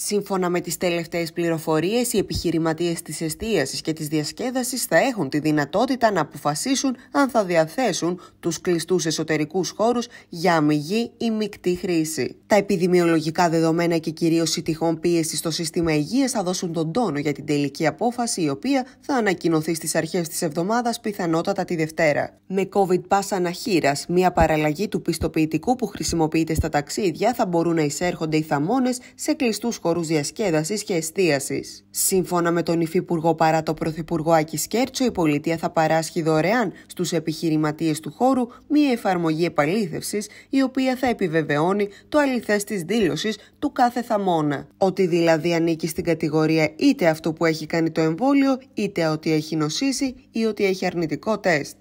Σύμφωνα με τις τελευταίες πληροφορίες, οι επιχειρηματίες της εστίασης και της διασκέδασης θα έχουν τη δυνατότητα να αποφασίσουν αν θα διαθέσουν τους κλειστούς εσωτερικούς χώρους για αμυγή ή μεικτή χρήση. Τα επιδημιολογικά δεδομένα και κυρίως η τυχόν πίεση στο σύστημα υγείας θα δώσουν τον τόνο για την τελική απόφαση, η οποία θα ανακοινωθεί στις αρχές της εβδομάδας, πιθανότατα τη Δευτέρα. Με COVID Pass αναχείρας, μια παραλλαγή του πιστοποιητικού που χρησιμοποιείται στα ταξίδια, θα μπορούν να εισέρχονται οι θαμώνες σε κλειστούς χώρους διασκέδασης και εστίασης. Σύμφωνα με τον Υφυπουργό παρά το Πρωθυπουργό Άκη Σκέρτσο, η πολιτεία θα παράσχει δωρεάν στους επιχειρηματίες του χώρου μία εφαρμογή επαλήθευσης, η οποία θα επιβεβαιώνει το αληθές της δήλωσης του κάθε θαμώνα. Ότι δηλαδή ανήκει στην κατηγορία είτε αυτό που έχει κάνει το εμβόλιο, είτε ότι έχει νοσήσει ή ότι έχει αρνητικό τεστ.